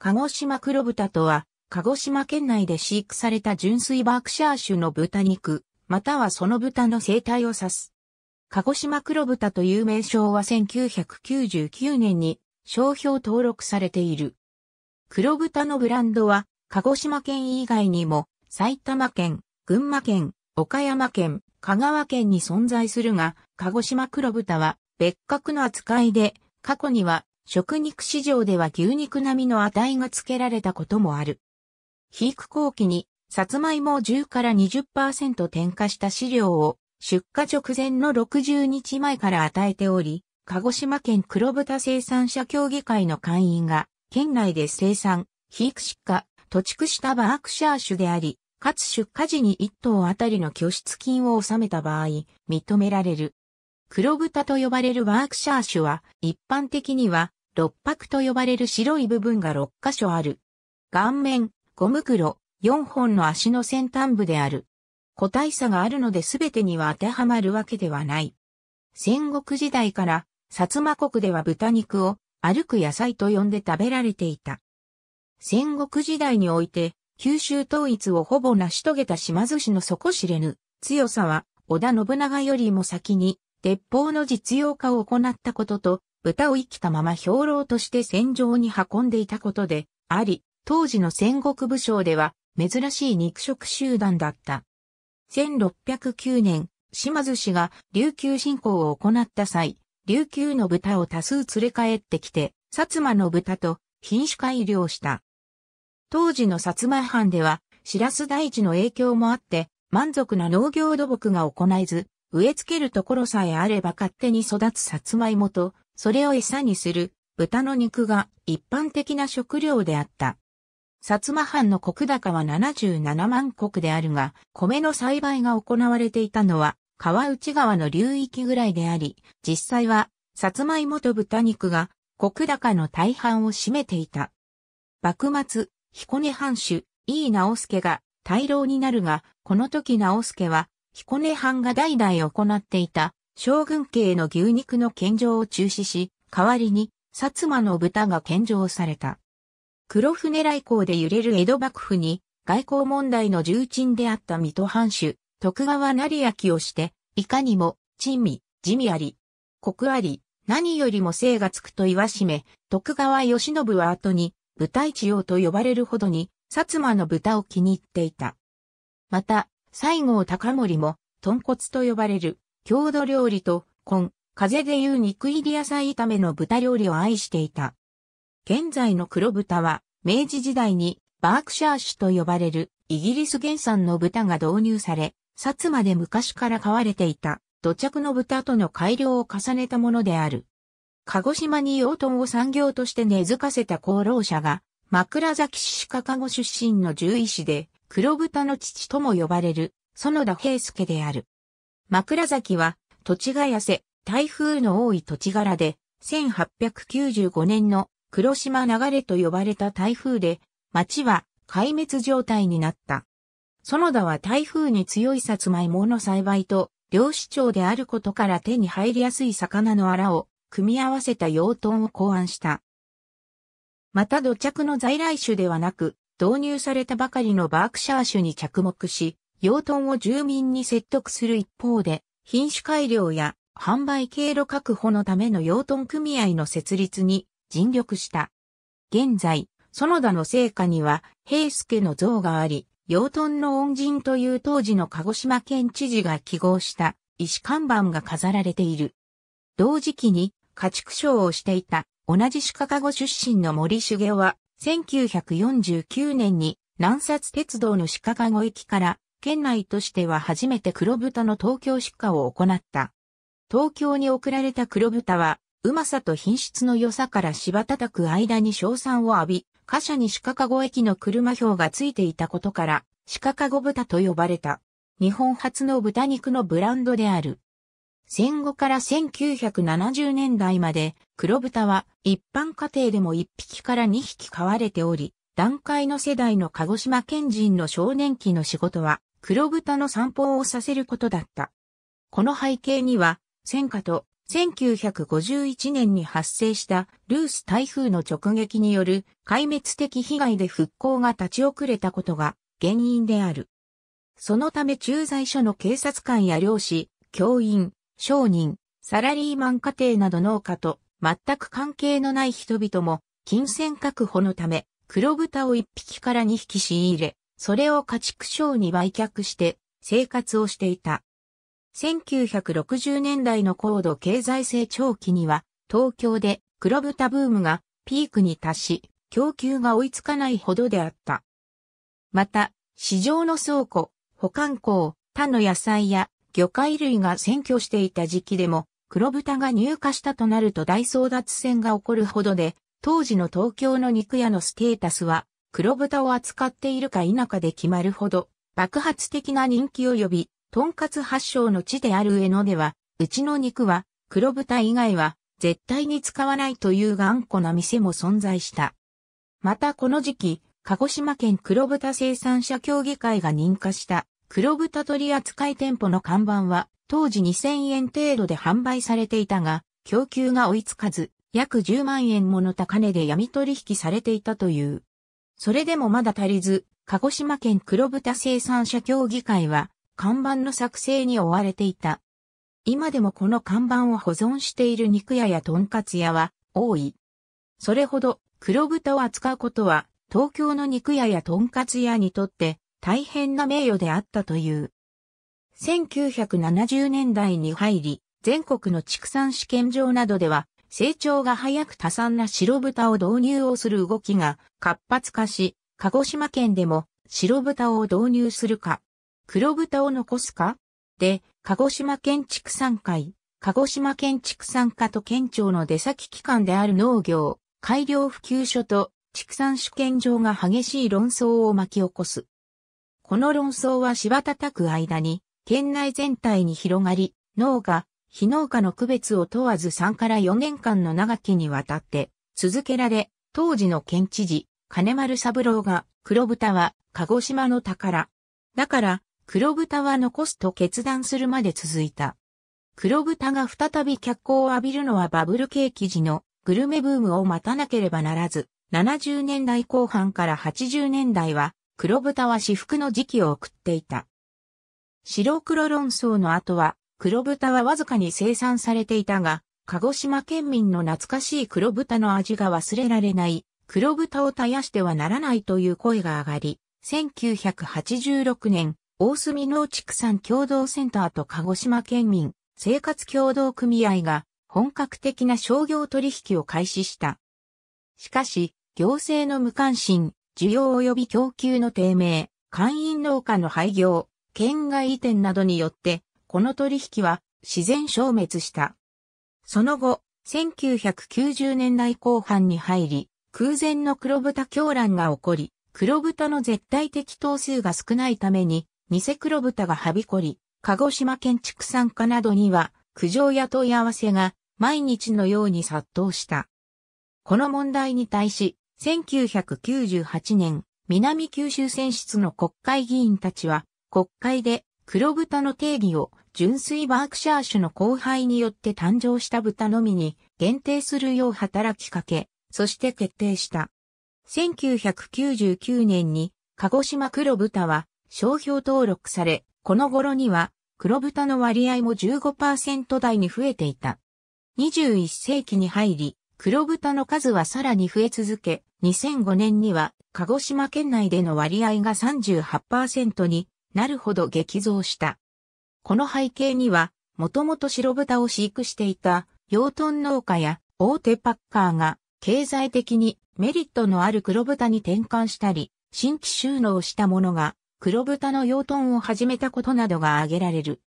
鹿児島黒豚とは、鹿児島県内で飼育された純粋バークシャー種の豚肉、またはその豚の生態を指す。鹿児島黒豚という名称は1999年に商標登録されている。黒豚のブランドは、鹿児島県以外にも、埼玉県、群馬県、岡山県、香川県に存在するが、鹿児島黒豚は別格の扱いで、過去には食肉市場では牛肉並みの値が付けられたこともある。肥育後期に、サツマイモを10から20%添加した飼料を出荷直前の60日前から与えており、鹿児島県黒豚生産者協議会の会員が、県内で生産、肥育出荷、土地区したバークシャー種であり、かつ出荷時に1頭あたりの拠出金を納めた場合、認められる。黒豚と呼ばれるバークシャー種は、一般的には、六白と呼ばれる白い部分が6箇所ある。顔面、ゴム黒、4本の足の先端部である。個体差があるので全てには当てはまるわけではない。戦国時代から、薩摩国では豚肉を歩く野菜と呼んで食べられていた。戦国時代において、九州統一をほぼ成し遂げた島津氏の底知れぬ強さは、織田信長よりも先に、鉄砲の実用化を行ったことと、豚を生きたまま兵糧として戦場に運んでいたことであり、当時の戦国武将では珍しい肉食集団だった。1609年、島津氏が琉球侵攻を行った際、琉球の豚を多数連れ帰ってきて、薩摩の豚と品種改良した。当時の薩摩藩では、白洲大地の影響もあって、満足な農業土木が行えず、植え付けるところさえあれば勝手に育つ薩摩芋とそれを餌にする豚の肉が一般的な食料であった。薩摩藩の国高は77万石であるが、米の栽培が行われていたのは川内川の流域ぐらいであり、実際は、さつまいもと豚肉が、国高の大半を占めていた。幕末、彦根藩主、井伊直助が大老になるが、この時直助は、彦根藩が代々行っていた、将軍家への牛肉の献上を中止し、代わりに、薩摩の豚が献上された。黒船来航で揺れる江戸幕府に、外交問題の重鎮であった水戸藩主、徳川成明をして、いかにも、珍味、地味あり、コクあり、何よりも精がつくと言わしめ、徳川義信は後に、豚一王と呼ばれるほどに、薩摩の豚を気に入っていた。また、西郷隆盛も、豚骨と呼ばれる、郷土料理と、婚、風でいう肉入り野菜炒めの豚料理を愛していた。現在の黒豚は、明治時代にバークシャー種と呼ばれるイギリス原産の豚が導入され、薩摩で昔から飼われていた土着の豚との改良を重ねたものである。鹿児島に養豚を産業として根付かせた功労者が、枕崎市鹿籠出身の獣医師で、黒豚の父とも呼ばれる、園田平介である。枕崎は土地が痩せ、台風の多い土地柄で、1895年の黒島流れと呼ばれた台風で、町は壊滅状態になった。園田は台風に強いさつまいもの栽培と、漁師町であることから手に入りやすい魚の荒を組み合わせた養豚を考案した。また土着の在来種ではなく、導入されたばかりのバークシャー種に着目し、養豚を住民に説得する一方で、品種改良や販売経路確保のための養豚組合の設立に尽力した。現在、園田の成果には平助の像があり、養豚の恩人という当時の鹿児島県知事が記号した石看板が飾られている。同時期に家畜賞をしていた同じシカゴ出身の森重は1949年に南札鉄道のシカゴ駅から県内としては初めて黒豚の東京出荷を行った。東京に送られた黒豚は、うまさと品質の良さから芝叩く間に賞賛を浴び、貨車に鹿籠駅の車表がついていたことから、鹿籠豚と呼ばれた。日本初の豚肉のブランドである。戦後から1970年代まで黒豚は一般家庭でも1匹から2匹飼われており、段階の世代の鹿児島県人の少年期の仕事は黒豚の散歩をさせることだった。この背景には、戦火と1951年に発生したルース台風の直撃による壊滅的被害で復興が立ち遅れたことが原因である。そのため駐在所の警察官や漁師、教員、商人、サラリーマン家庭など農家と全く関係のない人々も金銭確保のため黒豚を一匹から二匹仕入れ、それを家畜商に売却して生活をしていた。1960年代の高度経済成長期には、東京で黒豚ブームがピークに達し、供給が追いつかないほどであった。また、市場の倉庫、保管庫、他の野菜や魚介類が占拠していた時期でも、黒豚が入荷したとなると大争奪戦が起こるほどで、当時の東京の肉屋のステータスは黒豚を扱っているか否かで決まるほど、爆発的な人気を呼び、とんかつ発祥の地である上野では、うちの肉は黒豚以外は絶対に使わないという頑固な店も存在した。またこの時期、鹿児島県黒豚生産者協議会が認可した黒豚取扱い店舗の看板は当時2000円程度で販売されていたが、供給が追いつかず、約10万円もの高値で闇取引されていたという。それでもまだ足りず、鹿児島県黒豚生産者協議会は、看板の作成に追われていた。今でもこの看板を保存している肉屋やとんかつ屋は多い。それほど黒豚を扱うことは東京の肉屋やとんかつ屋にとって大変な名誉であったという。1970年代に入り、全国の畜産試験場などでは成長が早く多産な白豚を導入をする動きが活発化し、鹿児島県でも白豚を導入するか、黒豚を残すかで、鹿児島県畜産会、鹿児島県畜産課と県庁の出先機関である農業、改良普及所と畜産主権場が激しい論争を巻き起こす。この論争は柴叩く間に、県内全体に広がり、脳が非農家の区別を問わず3から4年間の長きにわたって続けられ、当時の県知事、金丸三郎が、黒豚は鹿児島の宝。だから、黒豚は残すと決断するまで続いた。黒豚が再び脚光を浴びるのはバブル景気時のグルメブームを待たなければならず、70年代後半から80年代は、黒豚は至福の時期を送っていた。白黒論争の後は、黒豚はわずかに生産されていたが、鹿児島県民の懐かしい黒豚の味が忘れられない、黒豚を絶やしてはならないという声が上がり、1986年、大隅農畜産共同センターと鹿児島県民生活共同組合が本格的な商業取引を開始した。しかし、行政の無関心、需要及び供給の低迷、会員農家の廃業、県外移転などによって、この取引は自然消滅した。その後、1990年代後半に入り、空前の黒豚狂乱が起こり、黒豚の絶対的頭数が少ないために、偽黒豚がはびこり、鹿児島県畜産課などには、苦情や問い合わせが毎日のように殺到した。この問題に対し、1998年、南九州選出の国会議員たちは、国会で黒豚の定義を純粋バークシャー種の交配によって誕生した豚のみに限定するよう働きかけ、そして決定した。1999年に鹿児島黒豚は商標登録され、この頃には黒豚の割合も15%台に増えていた。21世紀に入り、黒豚の数はさらに増え続け、2005年には鹿児島県内での割合が38%になるほど激増した。この背景には、もともと白豚を飼育していた養豚農家や大手パッカーが経済的にメリットのある黒豚に転換したり、新規収納したものが黒豚の養豚を始めたことなどが挙げられる。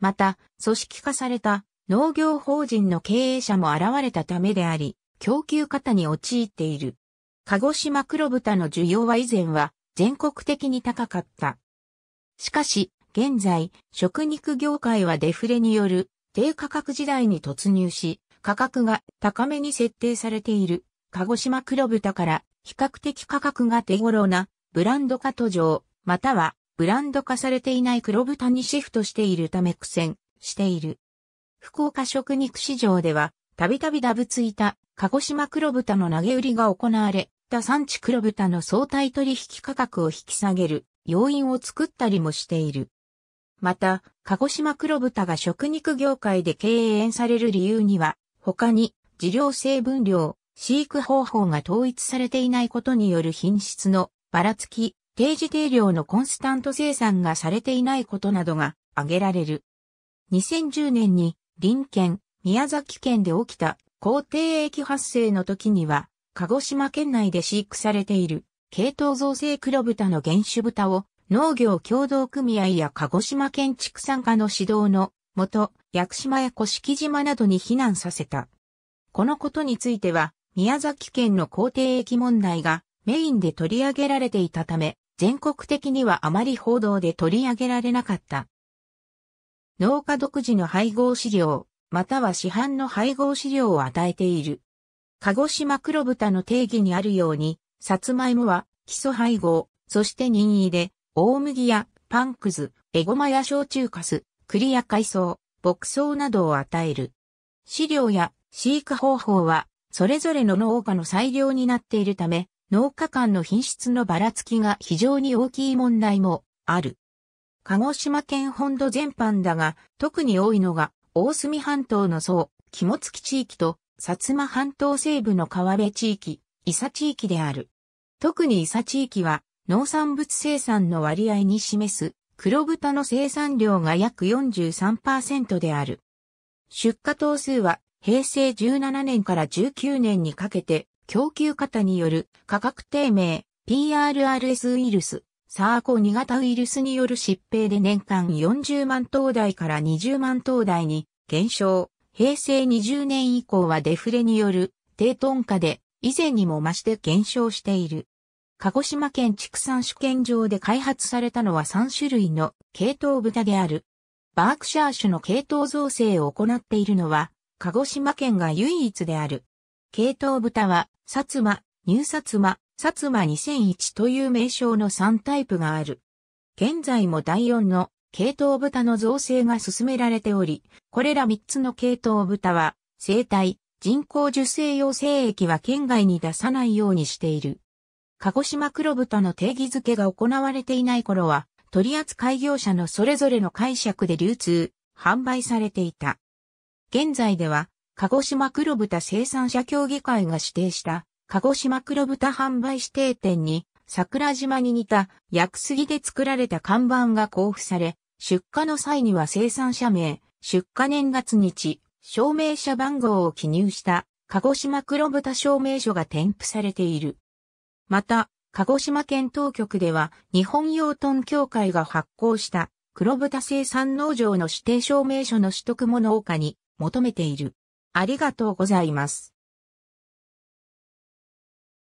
また、組織化された農業法人の経営者も現れたためであり、供給型に陥っている。鹿児島黒豚の需要は以前は全国的に高かった。しかし、現在、食肉業界はデフレによる低価格時代に突入し、価格が高めに設定されている鹿児島黒豚から比較的価格が手頃なブランド化途上、またはブランド化されていない黒豚にシフトしているため苦戦している。福岡食肉市場では、たびたびダブついた鹿児島黒豚の投げ売りが行われ、た産地黒豚の相対取引価格を引き下げる要因を作ったりもしている。また、鹿児島黒豚が食肉業界で敬遠される理由には、他に、飼料成分量、飼育方法が統一されていないことによる品質のばらつき、定時定量のコンスタント生産がされていないことなどが挙げられる。2010年に林県、宮崎県で起きた高低益発生の時には、鹿児島県内で飼育されている系統造成黒豚の原種豚を農業協同組合や鹿児島建築参加の指導のもと、屋久島や甑島などに避難させた。このことについては、宮崎県の皇帝駅問題がメインで取り上げられていたため、全国的にはあまり報道で取り上げられなかった。農家独自の配合飼料、または市販の配合飼料を与えている。鹿児島黒豚の定義にあるように、サツマイモは基礎配合、そして任意で大麦やパンくず、エゴマや焼酎かす、栗や海藻、牧草などを与える。飼料や飼育方法は、それぞれの農家の裁量になっているため、農家間の品質のばらつきが非常に大きい問題もある。鹿児島県本土全般だが、特に多いのが、大隅半島の層、肝付地域と、薩摩半島西部の川辺地域、伊佐地域である。特に伊佐地域は、農産物生産の割合に示す黒豚の生産量が約43%である。出荷頭数は平成17年から19年にかけて供給型による価格低迷 PRRS ウイルス、サーコ2型ウイルスによる疾病で年間40万頭台から20万頭台に減少。平成20年以降はデフレによる低頓化で以前にも増して減少している。鹿児島県畜産主権場で開発されたのは3種類の系統豚である。バークシャー種の系統造成を行っているのは、鹿児島県が唯一である。系統豚は、薩摩、ニュー薩摩、薩摩2001という名称の3タイプがある。現在も第4の系統豚の造成が進められており、これら3つの系統豚は、生体、人工受精用精液は県外に出さないようにしている。鹿児島黒豚の定義づけが行われていない頃は、取扱業者のそれぞれの解釈で流通、販売されていた。現在では、鹿児島黒豚生産者協議会が指定した、鹿児島黒豚販売指定店に、桜島に似た薬杉で作られた看板が交付され、出荷の際には生産者名、出荷年月日、証明者番号を記入した、鹿児島黒豚証明書が添付されている。また、鹿児島県当局では日本養豚協会が発行した黒豚生産農場の指定証明書の取得も農家に求めている。ありがとうございます。